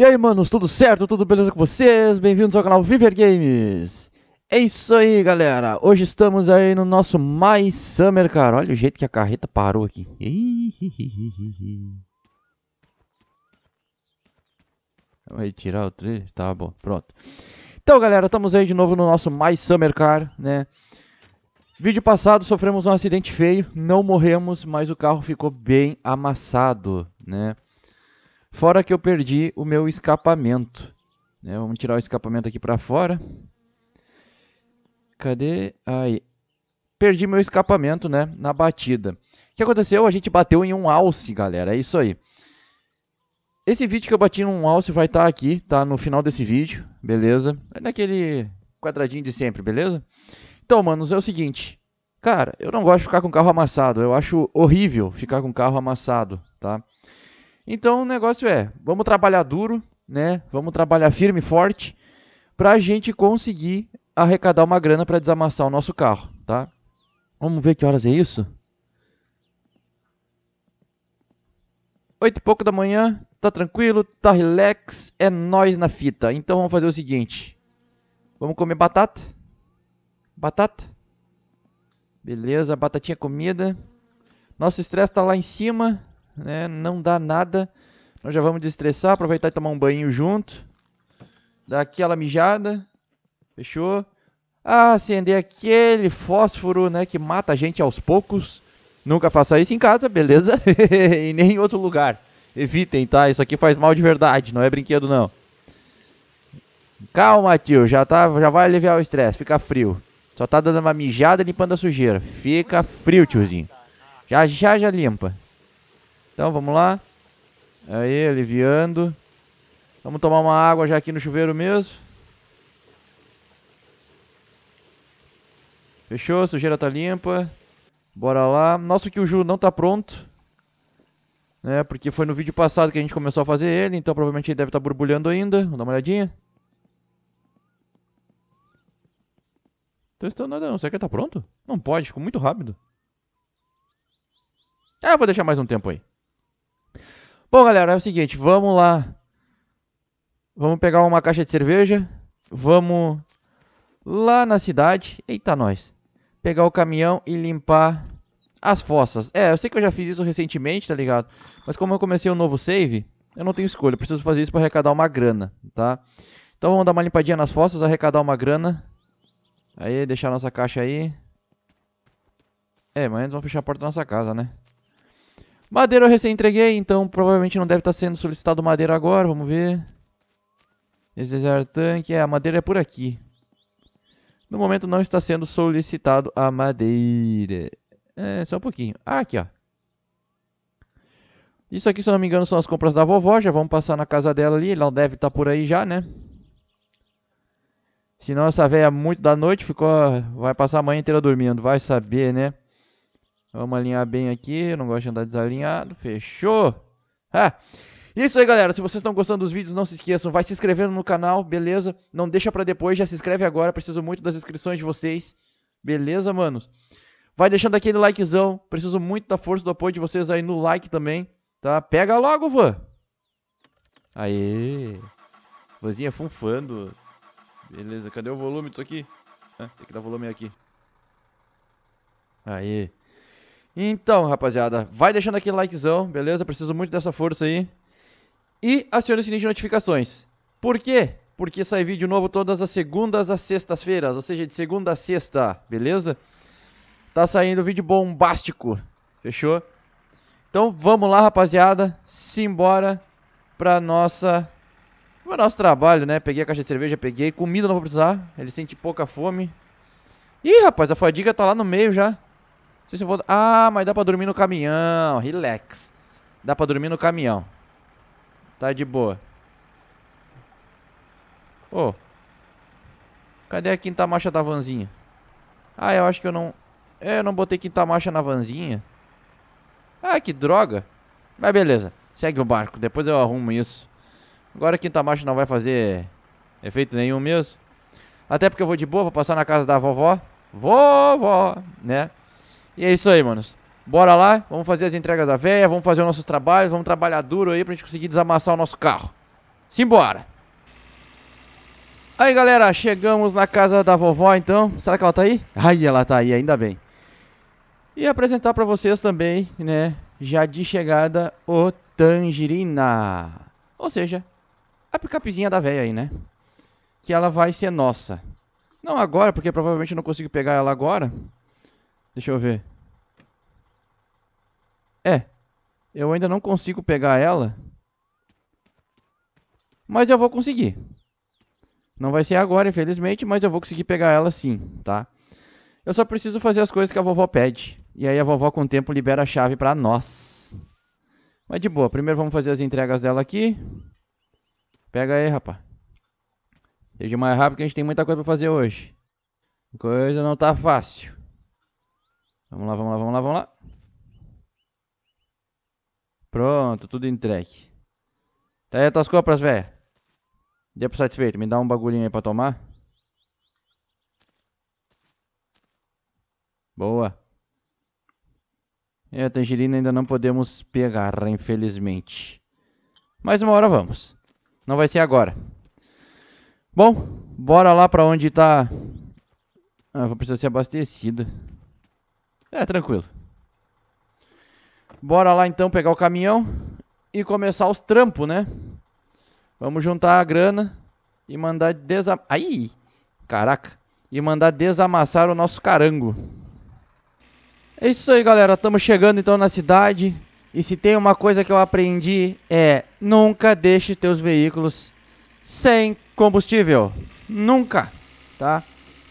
E aí, manos, tudo certo? Tudo beleza com vocês? Bem-vindos ao canal Viver Games! É isso aí, galera! Hoje estamos aí no nosso My Summer, cara. Olha o jeito que a carreta parou aqui. Vai tirar o trailer? Tá bom, pronto. Então, galera, estamos aí de novo no nosso My Summer Car, né? Vídeo passado sofremos um acidente feio, não morremos, mas o carro ficou bem amassado, né? Fora que eu perdi o meu escapamento. Né? Vamos tirar o escapamento aqui para fora. Cadê? Aí. Perdi meu escapamento, né? Na batida. O que aconteceu? A gente bateu em um alce, galera. É isso aí. Esse vídeo que eu bati num alce vai estar tá aqui, tá? No final desse vídeo, beleza? É naquele quadradinho de sempre, beleza? Então, manos, é o seguinte. Cara, eu não gosto de ficar com carro amassado. Eu acho horrível ficar com carro amassado, tá? Então o negócio é, vamos trabalhar duro, né? Vamos trabalhar firme e forte para a gente conseguir arrecadar uma grana para desamassar o nosso carro, tá? Vamos ver que horas é isso? Oito e pouco da manhã, tá tranquilo, tá relax, é nós na fita. Então vamos fazer o seguinte. Vamos comer batata? Batata? Beleza, batatinha comida. Nosso estresse tá lá em cima né? Não dá nada. Nós já vamos destressar, aproveitar e tomar um banho junto. Dar aquela mijada. Fechou? Ah, acender aquele fósforo, né? Que mata a gente aos poucos. Nunca faça isso em casa, beleza? e nem em outro lugar. Evitem, tá? Isso aqui faz mal de verdade, não é brinquedo não. Calma, tio, já, tá, já vai aliviar o estresse, fica frio. Só tá dando uma mijada limpando a sujeira. Fica frio, tiozinho. Já já já limpa. Então vamos lá. Aí, aliviando. Vamos tomar uma água já aqui no chuveiro mesmo. Fechou, sujeira tá limpa. Bora lá. Nosso Kyuju não tá pronto. Né, porque foi no vídeo passado que a gente começou a fazer ele, então provavelmente ele deve estar tá borbulhando ainda. Vamos dar uma olhadinha. Testando nada não. Será que ele tá pronto? Não pode, ficou muito rápido. Ah, vou deixar mais um tempo aí. Bom, galera, é o seguinte, vamos lá. Vamos pegar uma caixa de cerveja. Vamos lá na cidade. Eita, nós. Pegar o caminhão e limpar as fossas. É, eu sei que eu já fiz isso recentemente, tá ligado? Mas como eu comecei um novo save, eu não tenho escolha. Eu preciso fazer isso para arrecadar uma grana, tá? Então vamos dar uma limpadinha nas fossas, arrecadar uma grana. Aí, deixar nossa caixa aí. É, mas antes vamos fechar a porta da nossa casa, né? Madeira eu recém entreguei, então provavelmente não deve estar tá sendo solicitado madeira agora, vamos ver. Desejar tanque, é, a madeira é por aqui. No momento não está sendo solicitado a madeira. É, só um pouquinho. Ah, aqui, ó. Isso aqui, se não me engano, são as compras da vovó. Já vamos passar na casa dela ali. Ela deve estar tá por aí já, né? Senão essa velha muito da noite ficou... Vai passar a manhã inteira dormindo. Vai saber, né? Vamos alinhar bem aqui. Eu não gosto de andar desalinhado. Fechou. Ah. Isso aí, galera. Se vocês estão gostando dos vídeos, não se esqueçam. Vai se inscrevendo no canal, beleza? Não deixa pra depois. Já se inscreve agora. Preciso muito das inscrições de vocês. Beleza, manos? Vai deixando aquele likezão. Preciso muito da força do apoio de vocês aí no like também. Tá? Pega logo, vã! Aê. Vãzinha funfando. Beleza. Cadê o volume disso aqui? Ah, tem que dar volume aqui. Aê. Então, rapaziada, vai deixando aquele likezão, beleza? Preciso muito dessa força aí. E acione o sininho de notificações. Por quê? Porque sai vídeo novo todas as segundas às sextas-feiras, ou seja, de segunda a sexta, beleza? Tá saindo vídeo bombástico, fechou? Então vamos lá, rapaziada, simbora pra nossa... Pra nosso trabalho, né? Peguei a caixa de cerveja, peguei. Comida não vou precisar, ele sente pouca fome. Ih, rapaz, a fadiga tá lá no meio já. Não sei se eu vou... Ah, mas dá pra dormir no caminhão. Relax. Dá pra dormir no caminhão. Tá de boa. Ô. Oh. Cadê a quinta marcha da vanzinha? Ah, eu acho que eu não... É, eu não botei quinta marcha na vanzinha. Ah, que droga. Mas beleza. Segue o barco. Depois eu arrumo isso. Agora a quinta marcha não vai fazer efeito nenhum mesmo. Até porque eu vou de boa, vou passar na casa da vovó. Vovó, né? E é isso aí, manos. Bora lá, vamos fazer as entregas da véia, vamos fazer os nossos trabalhos, vamos trabalhar duro aí pra gente conseguir desamassar o nosso carro. Simbora! Aí, galera, chegamos na casa da vovó, então. Será que ela tá aí? Aí, ela tá aí, ainda bem. E apresentar pra vocês também, né, já de chegada, o Tangerina. Ou seja, a picapezinha da véia aí, né? Que ela vai ser nossa. Não agora, porque provavelmente eu não consigo pegar ela agora. Deixa eu ver. É. Eu ainda não consigo pegar ela. Mas eu vou conseguir. Não vai ser agora, infelizmente, mas eu vou conseguir pegar ela sim, tá? Eu só preciso fazer as coisas que a vovó pede. E aí a vovó com o tempo libera a chave pra nós. Mas de boa, primeiro vamos fazer as entregas dela aqui. Pega aí, rapaz. Seja mais rápido que a gente tem muita coisa pra fazer hoje. coisa não tá fácil. Vamos lá, vamos lá, vamos lá, vamos lá. Pronto, tudo entregue. Tá aí as tuas compras, velho. Dia pro satisfeito, me dá um bagulhinho aí pra tomar. Boa. E é, a tangerina ainda não podemos pegar, infelizmente. Mas uma hora vamos. Não vai ser agora. Bom, bora lá pra onde tá... Ah, vou precisar ser abastecido. É, tranquilo. Bora lá então pegar o caminhão e começar os trampos, né? Vamos juntar a grana e mandar desam... aí, Caraca! E mandar desamassar o nosso carango. É isso aí, galera. Estamos chegando então na cidade. E se tem uma coisa que eu aprendi é nunca deixe teus veículos sem combustível. Nunca, tá?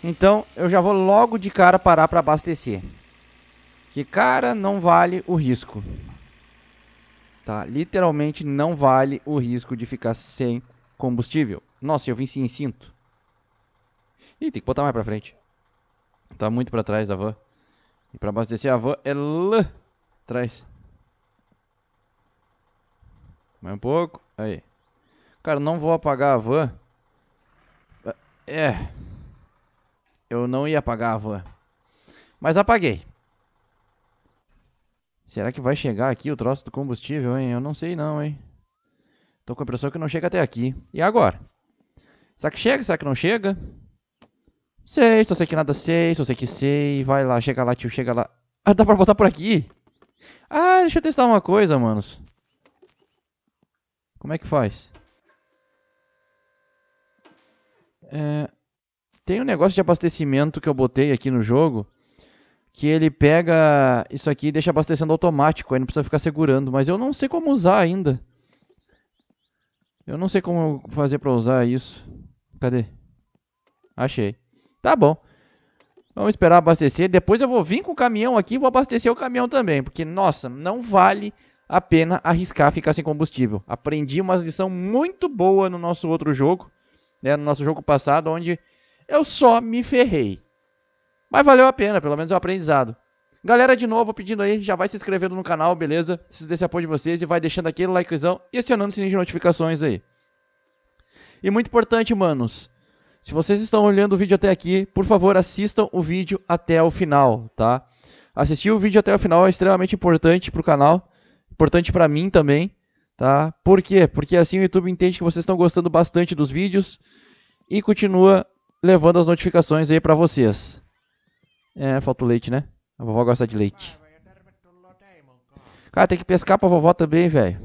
Então eu já vou logo de cara parar para abastecer que, cara, não vale o risco. Tá? Literalmente não vale o risco de ficar sem combustível. Nossa, eu vim sem cinto. Ih, tem que botar mais pra frente. Tá muito pra trás a van. E pra abastecer a van é lá atrás. Mais um pouco. Aí. Cara, não vou apagar a van. É. Eu não ia apagar a van. Mas apaguei. Será que vai chegar aqui o troço do combustível, hein? Eu não sei não, hein? Tô com a impressão que não chega até aqui. E agora? Será que chega? Será que não chega? Sei, só sei que nada sei, só sei que sei. Vai lá, chega lá, tio, chega lá. Ah, dá pra botar por aqui? Ah, deixa eu testar uma coisa, manos. Como é que faz? É... Tem um negócio de abastecimento que eu botei aqui no jogo que ele pega isso aqui e deixa abastecendo automático, aí não precisa ficar segurando. Mas eu não sei como usar ainda. Eu não sei como fazer pra usar isso. Cadê? Achei. Tá bom. Vamos esperar abastecer. Depois eu vou vir com o caminhão aqui e vou abastecer o caminhão também. Porque, nossa, não vale a pena arriscar ficar sem combustível. Aprendi uma lição muito boa no nosso outro jogo. Né, no nosso jogo passado, onde eu só me ferrei. Mas valeu a pena, pelo menos é um aprendizado. Galera, de novo, pedindo aí, já vai se inscrevendo no canal, beleza? Se desse apoio de vocês e vai deixando aquele likezão e acionando o sininho de notificações aí. E muito importante, manos, se vocês estão olhando o vídeo até aqui, por favor, assistam o vídeo até o final, tá? Assistir o vídeo até o final é extremamente importante pro canal, importante para mim também, tá? Por quê? Porque assim o YouTube entende que vocês estão gostando bastante dos vídeos e continua levando as notificações aí para vocês. É, falta o leite, né? A vovó gosta de leite. Cara, tem que pescar pra vovó também, velho.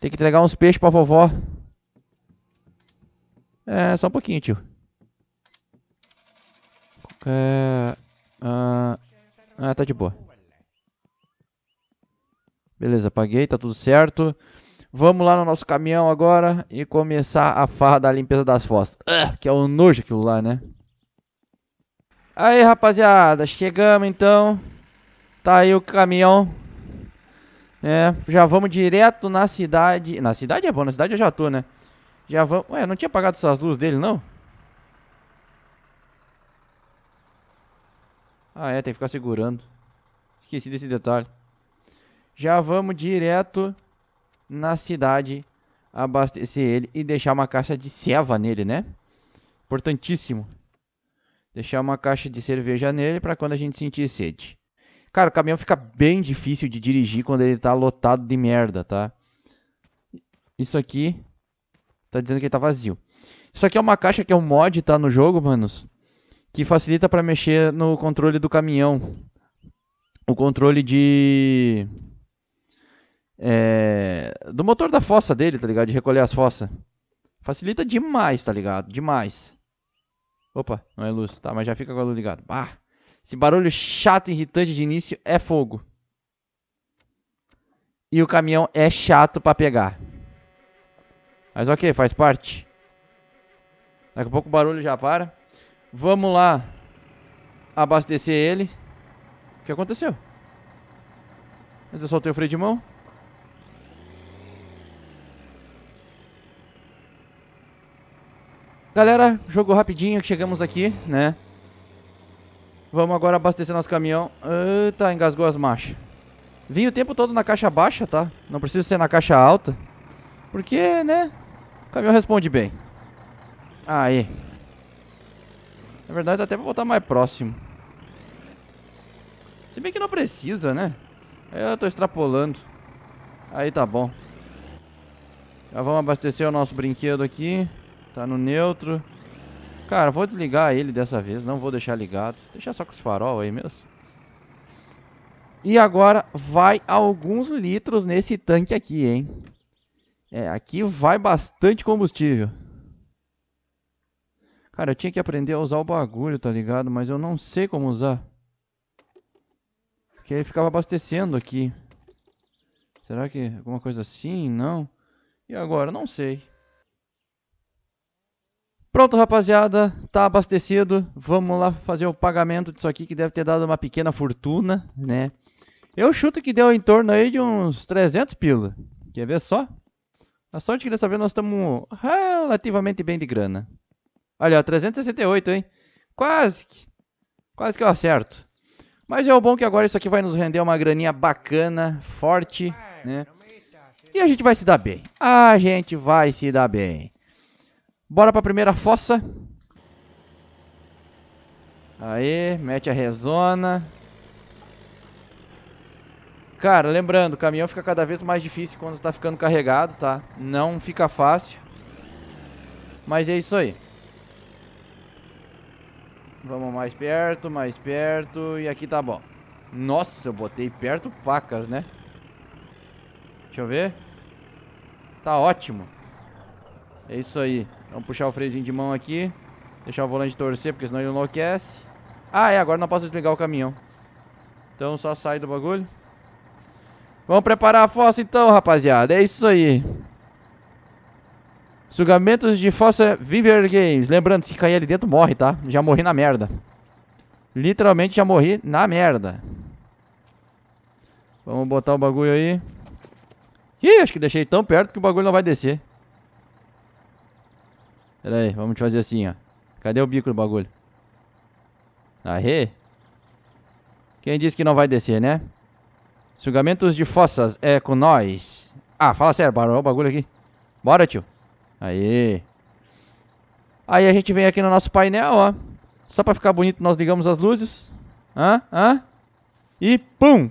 Tem que entregar uns peixes pra vovó. É, só um pouquinho, tio. É... Ah, ah, tá de boa. Beleza, paguei, tá tudo certo. Vamos lá no nosso caminhão agora e começar a farra da limpeza das fossas. Uh, que é o um nojo aquilo lá, né? Aí, rapaziada, chegamos então. Tá aí o caminhão. É, já vamos direto na cidade. Na cidade é bom, na cidade eu já tô, né? Já vamos. Ué, não tinha apagado essas luzes dele, não? Ah, é, tem que ficar segurando. Esqueci desse detalhe. Já vamos direto na cidade abastecer ele e deixar uma caixa de ceva nele, né? Importantíssimo deixar uma caixa de cerveja nele para quando a gente sentir sede. Cara, o caminhão fica bem difícil de dirigir quando ele tá lotado de merda, tá? Isso aqui tá dizendo que ele tá vazio. Isso aqui é uma caixa que é um mod, tá, no jogo, manos, que facilita para mexer no controle do caminhão. O controle de é, do motor da fossa dele, tá ligado? De recolher as fossas. Facilita demais, tá ligado? Demais. Opa, não é luz. Tá, mas já fica com a luz ligada. Ah, esse barulho chato e irritante de início é fogo. E o caminhão é chato pra pegar. Mas ok, faz parte. Daqui a pouco o barulho já para. Vamos lá abastecer ele. O que aconteceu? Mas eu soltei o freio de mão. Galera, jogo rapidinho que chegamos aqui, né? Vamos agora abastecer nosso caminhão. Ah, tá, engasgou as marchas. Vim o tempo todo na caixa baixa, tá? Não preciso ser na caixa alta. Porque, né? O caminhão responde bem. Aí. Na verdade, dá até pra botar mais próximo. Se bem que não precisa, né? Eu tô extrapolando. Aí tá bom. Já vamos abastecer o nosso brinquedo aqui. Tá no neutro. Cara, vou desligar ele dessa vez, não vou deixar ligado. Deixar só com os farol aí mesmo. E agora vai alguns litros nesse tanque aqui, hein? É, aqui vai bastante combustível. Cara, eu tinha que aprender a usar o bagulho, tá ligado? Mas eu não sei como usar. Porque ele ficava abastecendo aqui. Será que é alguma coisa assim? Não. E agora? Não sei. Pronto, rapaziada, tá abastecido. Vamos lá fazer o pagamento disso aqui que deve ter dado uma pequena fortuna, né? Eu chuto que deu em torno aí de uns 300 pila. Quer ver só? A sorte que dessa vez nós estamos relativamente bem de grana. Olha, 368, hein? Quase que, quase que eu acerto. Mas é o bom que agora isso aqui vai nos render uma graninha bacana, forte, né? E a gente vai se dar bem. A gente vai se dar bem. Bora pra primeira fossa. Aí, mete a rezona. Cara, lembrando, o caminhão fica cada vez mais difícil quando tá ficando carregado, tá? Não fica fácil. Mas é isso aí. Vamos mais perto, mais perto. E aqui tá bom. Nossa, eu botei perto pacas, né? Deixa eu ver. Tá ótimo. É isso aí. Vamos puxar o freiozinho de mão aqui. Deixar o volante torcer, porque senão ele enlouquece. Ah, é, agora não posso desligar o caminhão. Então só sai do bagulho. Vamos preparar a fossa então, rapaziada. É isso aí. Sugamentos de fossa Viver Games. Lembrando, se cair ali dentro, morre, tá? Já morri na merda. Literalmente já morri na merda. Vamos botar o bagulho aí. Ih, acho que deixei tão perto que o bagulho não vai descer. Pera aí, vamos fazer assim, ó. Cadê o bico do bagulho? Aê! Quem disse que não vai descer, né? Sugamentos de fossas é com nós. Ah, fala sério, parou o bagulho aqui. Bora, tio. Aí. Aí a gente vem aqui no nosso painel, ó. Só pra ficar bonito, nós ligamos as luzes. Hã? Hã? E pum!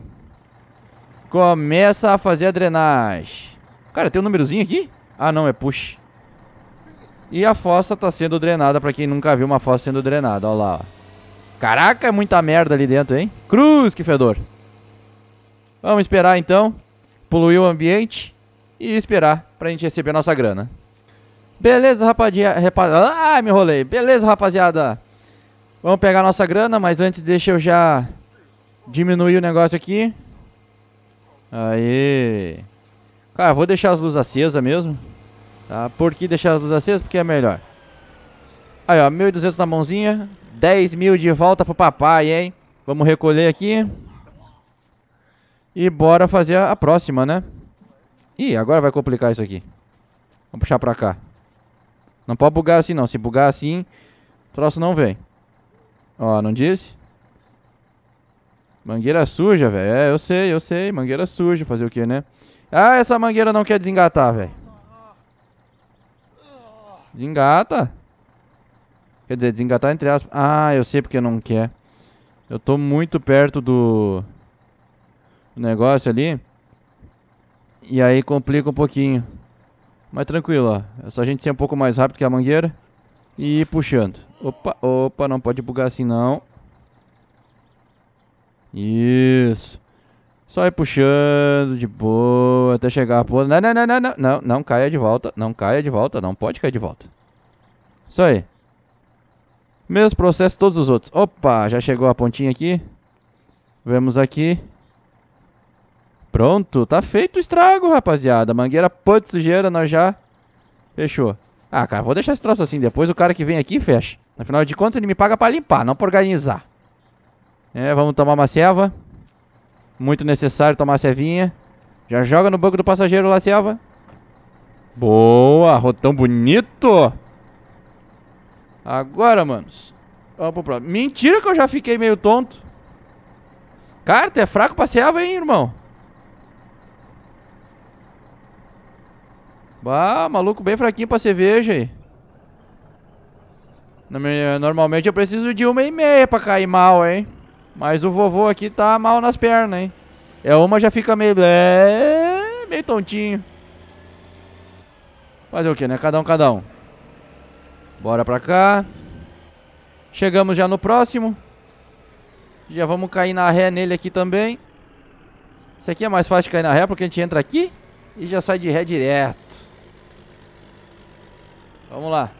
Começa a fazer a drenagem. Cara, tem um númerozinho aqui? Ah, não, é push. E a fossa está sendo drenada, para quem nunca viu uma fossa sendo drenada, ó lá. Caraca, é muita merda ali dentro, hein? Cruz, que fedor. Vamos esperar então, poluir o ambiente e esperar para a gente receber nossa grana. Beleza, rapaziada. Ah, me rolei. Beleza, rapaziada. Vamos pegar nossa grana, mas antes deixa eu já diminuir o negócio aqui. Aí. Cara, vou deixar as luzes acesas mesmo. Tá? Por que deixar as luzes acesas? Porque é melhor. Aí, ó, 1.200 na mãozinha. 10 mil de volta pro papai, hein? Vamos recolher aqui. E bora fazer a próxima, né? Ih, agora vai complicar isso aqui. Vamos puxar pra cá. Não pode bugar assim, não. Se bugar assim, o troço não vem. Ó, não disse? Mangueira suja, velho. É, eu sei, eu sei. Mangueira suja. Fazer o que, né? Ah, essa mangueira não quer desengatar, velho. Desengata. Quer dizer, desengatar entre aspas. Ah, eu sei porque não quer. Eu tô muito perto do... do negócio ali. E aí complica um pouquinho. Mas tranquilo, ó. É só a gente ser um pouco mais rápido que a mangueira. E ir puxando. Opa, opa, não pode bugar assim não. Isso. Só ir puxando de boa até chegar a ponta. Não, não, não, não, não, não, não caia de volta, não caia de volta, não pode cair de volta. Isso aí. Mesmo processo todos os outros. Opa, já chegou a pontinha aqui. Vemos aqui. Pronto, tá feito o estrago, rapaziada. Mangueira pô de sujeira, nós já... Fechou. Ah, cara, vou deixar esse troço assim. Depois o cara que vem aqui fecha. Afinal de contas, ele me paga pra limpar, não pra organizar. É, vamos tomar uma ceva. Muito necessário tomar cevinha. Já joga no banco do passageiro lá, Selva. Boa, rotão bonito. Agora, manos. Vamos pro próximo. Mentira que eu já fiquei meio tonto. Cara, tu é fraco pra Selva, hein, irmão? Bah, maluco bem fraquinho pra cerveja aí. Normalmente eu preciso de uma e meia pra cair mal, hein? Mas o vovô aqui tá mal nas pernas, hein? É, uma já fica meio... É, meio tontinho. Fazer o que, né? Cada um, cada um. Bora pra cá. Chegamos já no próximo. Já vamos cair na ré nele aqui também. Isso aqui é mais fácil de cair na ré, porque a gente entra aqui e já sai de ré direto. Vamos lá.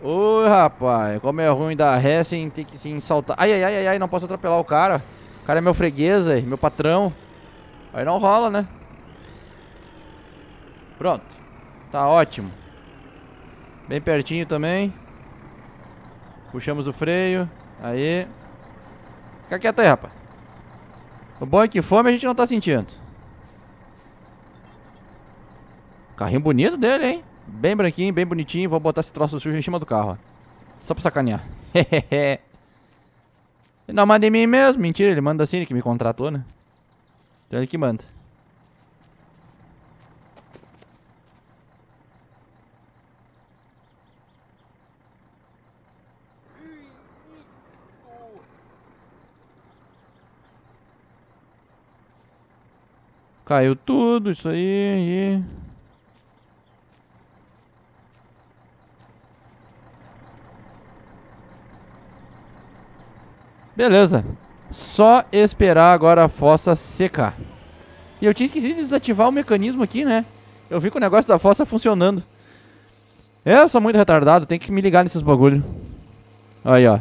Ô, rapaz, como é ruim da ré sem ter que se insaltar. Ai, ai, ai, ai, não posso atropelar o cara. O cara é meu freguês, meu patrão. Aí não rola, né? Pronto. Tá ótimo. Bem pertinho também. Puxamos o freio. Aí. Fica quieto aí, rapaz. O bom é que fome a gente não tá sentindo. Carrinho bonito dele, hein? Bem branquinho, bem bonitinho. Vou botar esse troço sujo em cima do carro, Só pra sacanear. Ele não manda em mim mesmo. Mentira, ele manda assim, ele que me contratou, né? Então ele que manda. Caiu tudo isso aí. E... Beleza. Só esperar agora a fossa secar. E eu tinha esquecido de desativar o mecanismo aqui, né? Eu vi que o negócio da fossa funcionando. Eu sou muito retardado, tem que me ligar nesses bagulho. Aí, ó.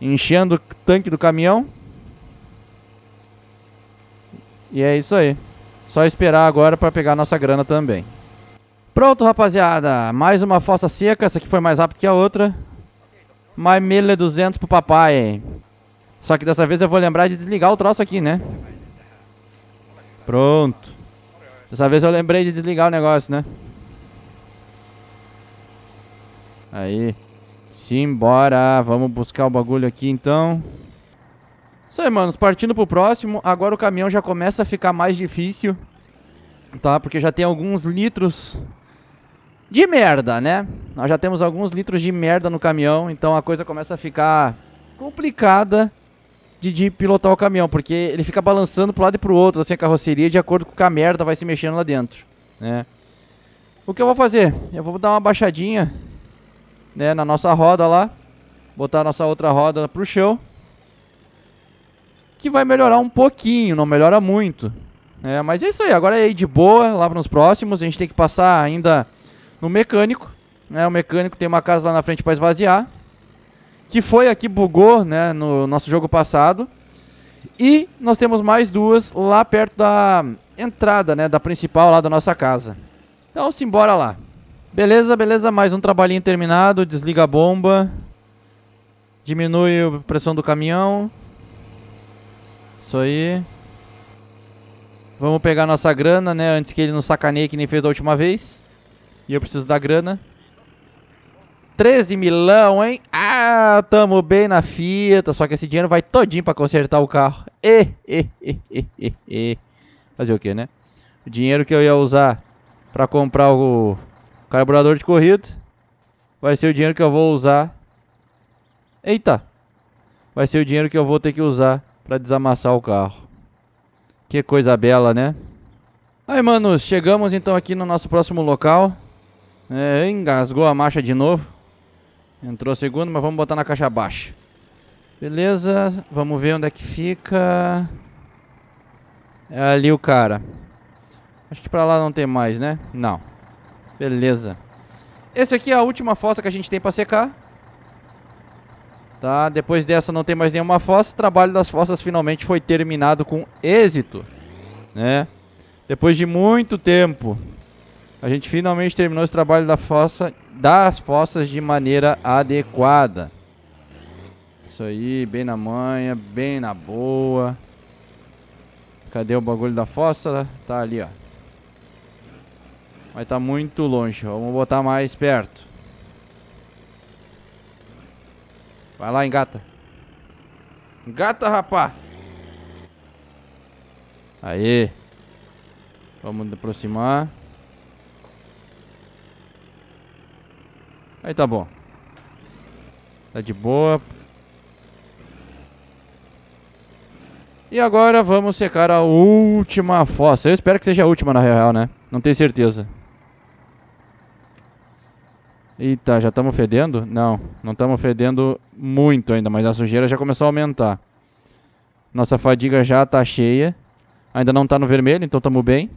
Enchendo o tanque do caminhão. E é isso aí. Só esperar agora para pegar nossa grana também. Pronto, rapaziada. Mais uma fossa seca. Essa aqui foi mais rápida que a outra. Mais 1200 pro papai. Só que dessa vez eu vou lembrar de desligar o troço aqui, né? Pronto. Dessa vez eu lembrei de desligar o negócio, né? Aí. Simbora. Vamos buscar o bagulho aqui, então. Isso aí, manos. Partindo pro próximo. Agora o caminhão já começa a ficar mais difícil. Tá? Porque já tem alguns litros de merda, né? Nós já temos alguns litros de merda no caminhão. Então a coisa começa a ficar complicada de, de, pilotar o caminhão, porque ele fica balançando pro lado e pro outro, assim, a carroceria, de acordo com que a merda vai se mexendo lá dentro, né? O que eu vou fazer? Eu vou dar uma baixadinha, né, na nossa roda lá, botar a nossa outra roda pro chão, que vai melhorar um pouquinho, não melhora muito, né? Mas é isso aí, agora é de boa, lá nos próximos, a gente tem que passar ainda no mecânico, né? O mecânico tem uma casa lá na frente para esvaziar, que foi aqui bugou, né, no nosso jogo passado. E nós temos mais duas lá perto da entrada, né, da principal lá da nossa casa. Então, simbora lá. Beleza, beleza, mais um trabalhinho terminado, desliga a bomba. Diminui a pressão do caminhão. Isso aí. Vamos pegar nossa grana, né, antes que ele nos sacaneie que nem fez da última vez. E eu preciso da grana. 13 milão, hein? Ah, tamo bem na fita. Só que esse dinheiro vai todinho pra consertar o carro. E, e, e, e, Fazer o que, né? O dinheiro que eu ia usar pra comprar o carburador de corrida vai ser o dinheiro que eu vou usar. Eita! Vai ser o dinheiro que eu vou ter que usar pra desamassar o carro. Que coisa bela, né? Aí, manos, chegamos então aqui no nosso próximo local. É, engasgou a marcha de novo. Entrou segundo, mas vamos botar na caixa baixa. Beleza, vamos ver onde é que fica. É ali o cara. Acho que pra lá não tem mais, né? Não. Beleza. Esse aqui é a última fossa que a gente tem pra secar. Tá, depois dessa não tem mais nenhuma fossa. O trabalho das fossas finalmente foi terminado com êxito. Né? Depois de muito tempo a gente finalmente terminou esse trabalho da fossa, das fossas de maneira adequada. Isso aí, bem na manha, bem na boa. Cadê o bagulho da fossa? Tá ali, ó. Mas tá muito longe. Vamos botar mais perto. Vai lá, engata. Engata, rapá. Aê. Vamos aproximar. Aí tá bom. Tá de boa. E agora vamos secar a última fossa. Eu espero que seja a última na real, né? Não tenho certeza. Eita, já estamos fedendo? Não, não estamos fedendo muito ainda, mas a sujeira já começou a aumentar. Nossa fadiga já está cheia. Ainda não está no vermelho, então estamos bem.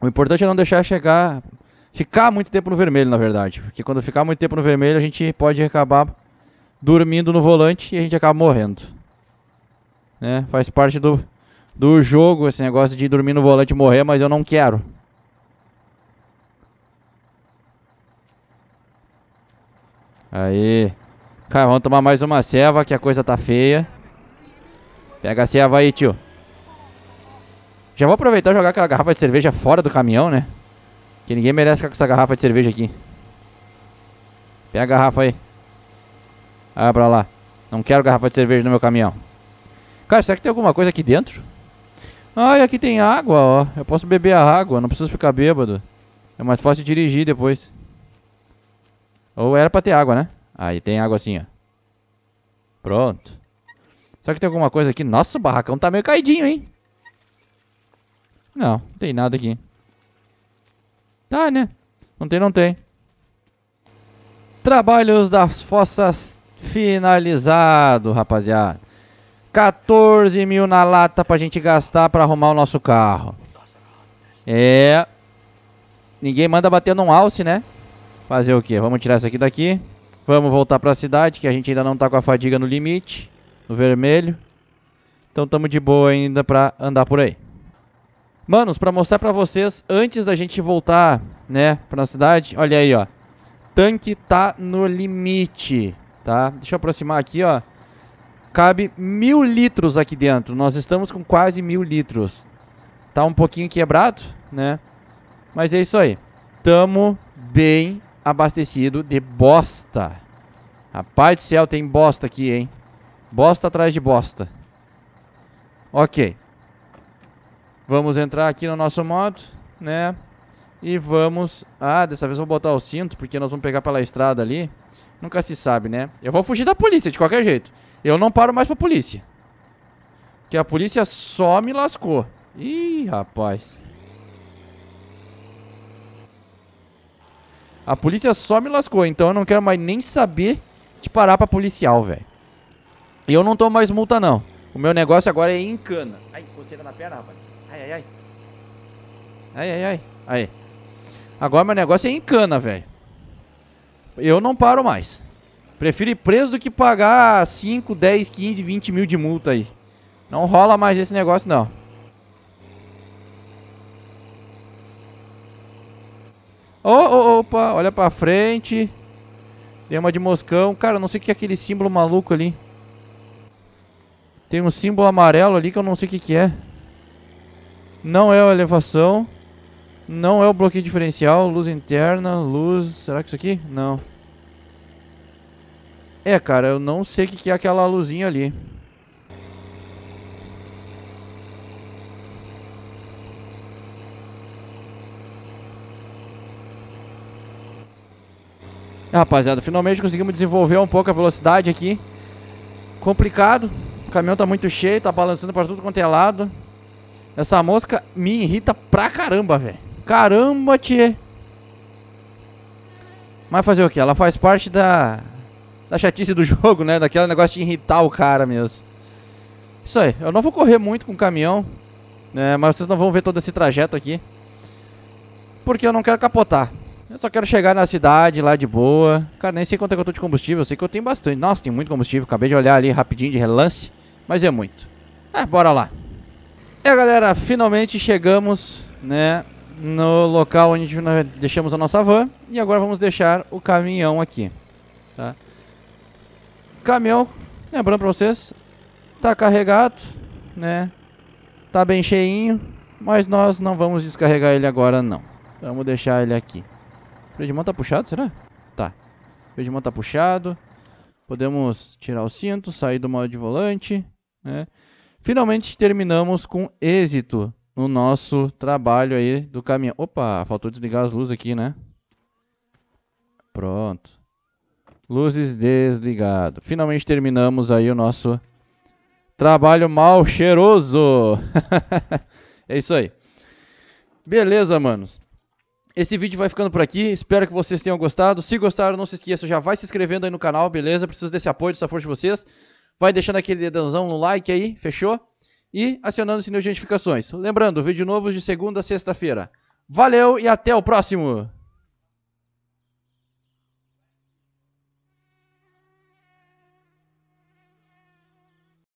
O importante é não deixar chegar ficar muito tempo no vermelho, na verdade. Porque quando ficar muito tempo no vermelho, a gente pode acabar dormindo no volante e a gente acaba morrendo. Né? Faz parte do, do jogo esse negócio de dormir no volante e morrer, mas eu não quero. Aí. Cara, vamos tomar mais uma ceva que a coisa tá feia. Pega a ceva aí, tio. Já vou aproveitar e jogar aquela garrafa de cerveja fora do caminhão, né? Que ninguém merece ficar com essa garrafa de cerveja aqui. Pega a garrafa aí. Ah, pra lá. Não quero garrafa de cerveja no meu caminhão. Cara, será que tem alguma coisa aqui dentro? Ah, e aqui tem água, ó. Eu posso beber a água, não preciso ficar bêbado. É mais fácil dirigir depois. Ou era pra ter água, né? Aí tem água assim, ó. Pronto. Será que tem alguma coisa aqui? Nossa, o barracão tá meio caidinho, hein? Não, não tem nada aqui. Tá, né? Não tem, não tem. Trabalhos das fossas finalizado, rapaziada. 14 mil na lata pra gente gastar pra arrumar o nosso carro. É. Ninguém manda bater num alce, né? Fazer o quê? Vamos tirar isso aqui daqui. Vamos voltar pra cidade, que a gente ainda não tá com a fadiga no limite. No vermelho. Então estamos de boa ainda pra andar por aí. Manos, para mostrar para vocês, antes da gente voltar, né, pra cidade, olha aí, ó. Tanque tá no limite, tá? Deixa eu aproximar aqui, ó. Cabe mil litros aqui dentro. Nós estamos com quase mil litros. Tá um pouquinho quebrado, né? Mas é isso aí. Tamo bem abastecido de bosta. Rapaz do céu, tem bosta aqui, hein? Bosta atrás de bosta. Ok. Vamos entrar aqui no nosso modo, né? E vamos... Ah, dessa vez vou botar o cinto, porque nós vamos pegar pela estrada ali. Nunca se sabe, né? Eu vou fugir da polícia, de qualquer jeito. Eu não paro mais pra polícia. Que a polícia só me lascou. Ih, rapaz. A polícia só me lascou, então eu não quero mais nem saber de parar pra policial, velho. E eu não tomo mais multa, não. O meu negócio agora é em cana. Ai, coceira na perna, rapaz. Ai, ai, ai. Ai, ai, ai. Aí. Agora meu negócio é em cana, velho. Eu não paro mais. Prefiro ir preso do que pagar 5, 10, 15, 20 mil de multa aí. Não rola mais esse negócio, não. Oh, oh, opa, olha pra frente. Tem uma de moscão. Cara, eu não sei o que é aquele símbolo maluco ali. Tem um símbolo amarelo ali que eu não sei o que, que é. Não é a elevação. Não é o bloqueio diferencial, luz interna, luz... Será que isso aqui? Não. É, cara, eu não sei o que é aquela luzinha ali. É, rapaziada, finalmente conseguimos desenvolver um pouco a velocidade aqui. Complicado. O caminhão tá muito cheio, tá balançando para tudo quanto é lado. Essa mosca me irrita pra caramba, velho. Caramba, tia. Mas fazer o quê? Ela faz parte da... Da chatice do jogo, né? Daquele negócio de irritar o cara mesmo. Isso aí. Eu não vou correr muito com o caminhão. Né? Mas vocês não vão ver todo esse trajeto aqui. Porque eu não quero capotar. Eu só quero chegar na cidade lá de boa. Cara, nem sei quanto é que eu tô de combustível. Eu sei que eu tenho bastante. Nossa, tem muito combustível. Acabei de olhar ali rapidinho de relance. Mas é muito. É, bora lá. É, galera, finalmente chegamos, né, no local onde deixamos a nossa van e agora vamos deixar o caminhão aqui, tá? Caminhão, lembrando para vocês, tá carregado, né? Tá bem cheinho, mas nós não vamos descarregar ele agora não. Vamos deixar ele aqui. O freio de mão tá puxado, será? Tá. O freio de mão tá puxado. Podemos tirar o cinto, sair do modo de volante, né? Finalmente terminamos com êxito no nosso trabalho aí do caminhão. Opa, faltou desligar as luzes aqui, né? Pronto. Luzes desligado. Finalmente terminamos aí o nosso trabalho mal cheiroso. é isso aí. Beleza, manos. Esse vídeo vai ficando por aqui. Espero que vocês tenham gostado. Se gostaram, não se esqueça, já vai se inscrevendo aí no canal, beleza? Preciso desse apoio, dessa força de vocês vai deixando aquele dedãozão no like aí, fechou? E acionando o sininho de notificações. Lembrando, vídeo novo de segunda a sexta-feira. Valeu e até o próximo!